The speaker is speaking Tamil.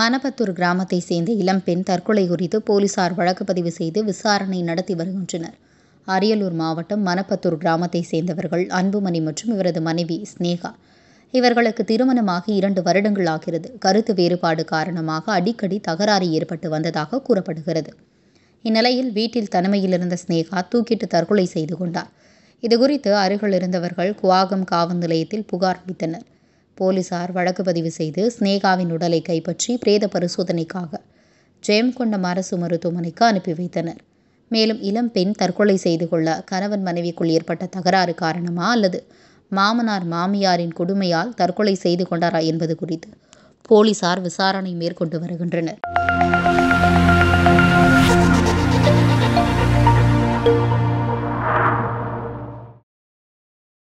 மணபத்தூர் கிராமத்தை சேர்ந்த இளம்பெண் தற்கொலை குறித்து போலீசார் வழக்கு பதிவு செய்து விசாரணை நடத்தி வருகின்றனர் அரியலூர் மாவட்டம் மணப்பத்தூர் கிராமத்தை சேர்ந்தவர்கள் அன்புமணி மற்றும் இவரது மனைவி ஸ்னேகா இவர்களுக்கு திருமணமாகி இரண்டு வருடங்கள் ஆகிறது கருத்து வேறுபாடு காரணமாக அடிக்கடி தகராறு ஏற்பட்டு வந்ததாக கூறப்படுகிறது இந்நிலையில் வீட்டில் தனிமையில் இருந்த ஸ்னேகா தூக்கிட்டு தற்கொலை செய்து கொண்டார் இதுகுறித்து அருகில் இருந்தவர்கள் குவாகம் காவல் நிலையத்தில் புகார் அளித்தனர் போலீசார் வழக்கு பதிவு செய்து ஸ்னேகாவின் உடலை கைப்பற்றி பிரேத பரிசோதனைக்காக ஜெயம்கொண்டம் அரசு மருத்துவமனைக்கு அனுப்பி வைத்தனர் மேலும் இளம் பெண் தற்கொலை செய்து கொள்ள கணவன் மனைவிக்குள் ஏற்பட்ட தகராறு காரணமா அல்லது மாமனார் மாமியாரின் கொடுமையால் தற்கொலை செய்து கொண்டாரா என்பது குறித்து போலீசார் விசாரணை மேற்கொண்டு வருகின்றனர்